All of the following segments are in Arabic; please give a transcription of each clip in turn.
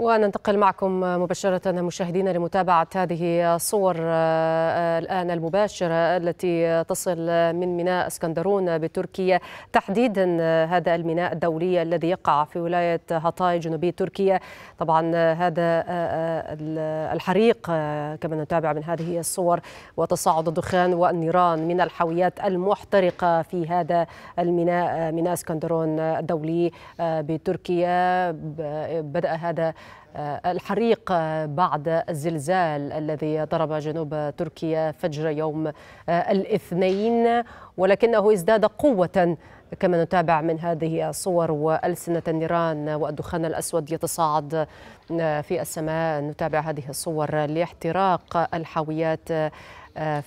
وننتقل معكم مباشرة مشاهدينا لمتابعة هذه الصور آه، آه، الآن المباشرة التي تصل من ميناء اسكندرون بتركيا تحديدا آه، هذا الميناء الدولي الذي يقع في ولاية هاتاي جنوبي تركيا طبعا هذا الحريق كما نتابع من هذه الصور وتصاعد الدخان والنيران من الحاويات المحترقة في هذا الميناء ميناء اسكندرون الدولي بتركيا بدأ هذا آه، الحريق بعد الزلزال الذي ضرب جنوب تركيا فجر يوم آه، الاثنين ولكنه ازداد قوه كما نتابع من هذه الصور والسنه النيران والدخان الاسود يتصاعد آه، في السماء نتابع هذه الصور لاحتراق الحاويات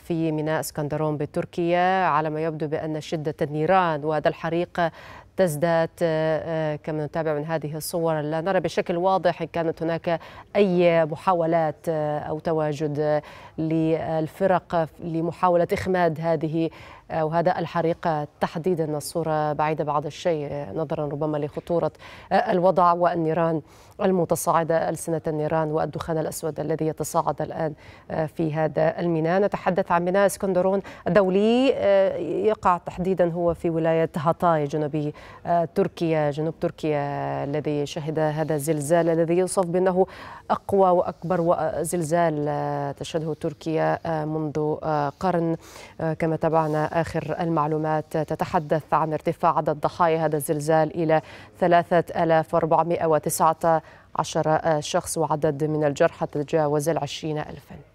في ميناء اسكندرون بتركيا على ما يبدو بأن شدة النيران وهذا الحريق تزداد آه، آه، كما نتابع من هذه الصور لا نرى بشكل واضح إن كانت هناك أي محاولات آه، أو تواجد للفرق لمحاولة إخماد هذه او هذا الحريق تحديدا الصورة بعيدة بعض الشيء نظرا ربما لخطورة الوضع والنيران المتصاعدة ألسنة النيران والدخان الأسود الذي يتصاعد الآن في هذا الميناء نتحدث عن ميناء اسكندرون الدولي يقع تحديدا هو في ولاية هطاي جنوبي تركيا جنوب تركيا الذي شهد هذا الزلزال الذي يوصف بأنه أقوى وأكبر زلزال تشهده تركيا منذ قرن كما تابعنا آخر المعلومات تتحدث عن ارتفاع عدد ضحايا هذا الزلزال إلى 3419 شخص وعدد من الجرحى تجاوز العشرين ألفاً